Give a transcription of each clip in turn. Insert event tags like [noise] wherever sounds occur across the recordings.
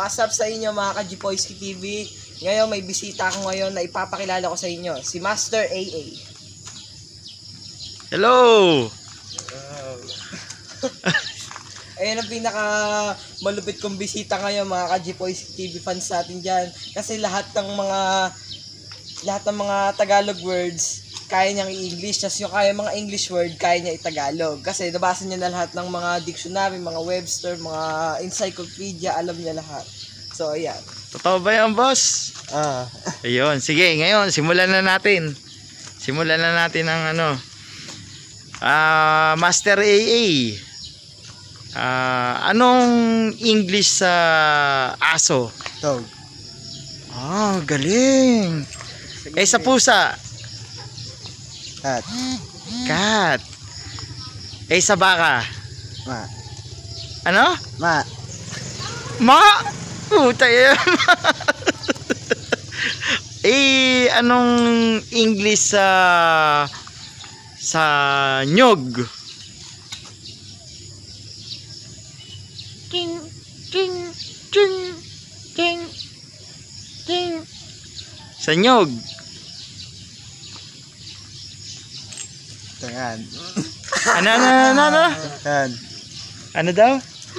What's up sa inyo mga ka-Jipoyski TV? Ngayon may bisita ako ngayon na ipapakilala ko sa inyo, si Master AA. Hello! Wow. [laughs] Ayan ang pinaka malupit kong bisita ngayon mga ka-Jipoyski TV fans natin dyan. Kasi lahat ng mga lahat ng mga Tagalog words kaya niyang i-English, tapos yung kaya mga English word, kaya niya i-Tagalog. Kasi nabasa niya na lahat ng mga dictionary, mga Webster, mga encyclopedia, alam niya lahat. So, ayan. Totoo ba yan, boss? Ah. [laughs] Ayun, sige, ngayon, simulan na natin. Simulan na natin ang ano. Ah, uh, Master AA. Ah, uh, anong English sa uh, aso? Dog. Ah, galing. Sige. Eh sa pusa. Cat. Cat. Eh, sa baka. Ma. Ano? Ma. Ma? Puta yan. Eh. [laughs] eh, anong English sa... sa nyog? King, king, king, king, king. Sa nyog. Tangan. Ano, ano, ano, ano? Tangan. Ano daw?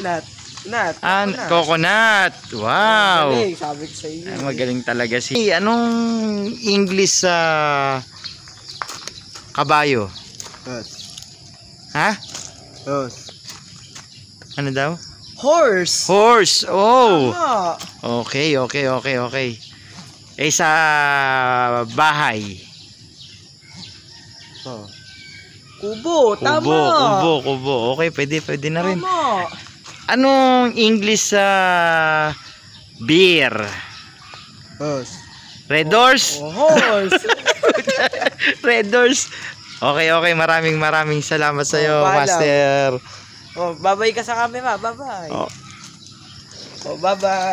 Nut. Nut. Ah, coconut. Wow. Magaling, sabi ko sa iyo. Ay, eh. magaling talaga si... Hey, anong English sa... Uh, kabayo? Horse. Ha? Horse. Ano daw? Horse. Horse. Oh. Tama. Okay, okay, okay, okay. Eh sa bahay. Oh. Kubo, kubo tama. Kubo, kubo. Okay, pwede, pwede na rin. Tama. Anong English sa uh, beer? Horse. Red doors? Oh, oh, horse. [laughs] Red doors. Okay, okay. Maraming maraming salamat sa iyo, oh, Master. Oh, bye ka sa camera. Bye-bye. Oh. oh, bye-bye.